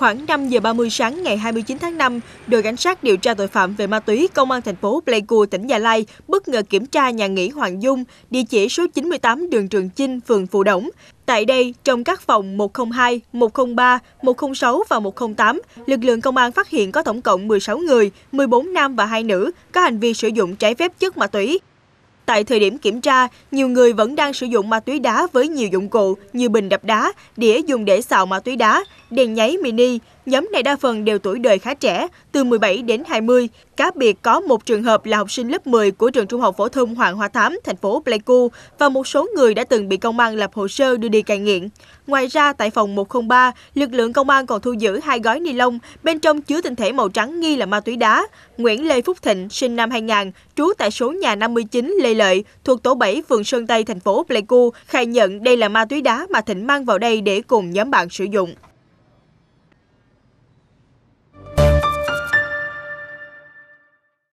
Khoảng 5 giờ 30 sáng ngày 29 tháng 5, đội cảnh sát điều tra tội phạm về ma túy công an thành phố Pleiku, tỉnh Gia Lai bất ngờ kiểm tra nhà nghỉ Hoàng Dung, địa chỉ số 98 đường Trường Chinh, phường Phù Đổng. Tại đây, trong các phòng 102, 103, 106 và 108, lực lượng công an phát hiện có tổng cộng 16 người, 14 nam và 2 nữ, có hành vi sử dụng trái phép chất ma túy. Tại thời điểm kiểm tra, nhiều người vẫn đang sử dụng ma túy đá với nhiều dụng cụ như bình đập đá, đĩa dùng để xào ma túy đá, đèn nháy mini, nhóm này đa phần đều tuổi đời khá trẻ, từ 17 đến 20. Cá biệt có một trường hợp là học sinh lớp 10 của trường trung học phổ thông Hoàng Hoa Thám, thành phố Pleiku và một số người đã từng bị công an lập hồ sơ đưa đi cai nghiện. Ngoài ra, tại phòng 103, lực lượng công an còn thu giữ hai gói ni lông, bên trong chứa tinh thể màu trắng nghi là ma túy đá. Nguyễn Lê Phúc Thịnh, sinh năm 2000, trú tại số nhà 59 Lê Lợi, thuộc tổ 7, phường Sơn Tây, thành phố Pleiku, khai nhận đây là ma túy đá mà Thịnh mang vào đây để cùng nhóm bạn sử dụng.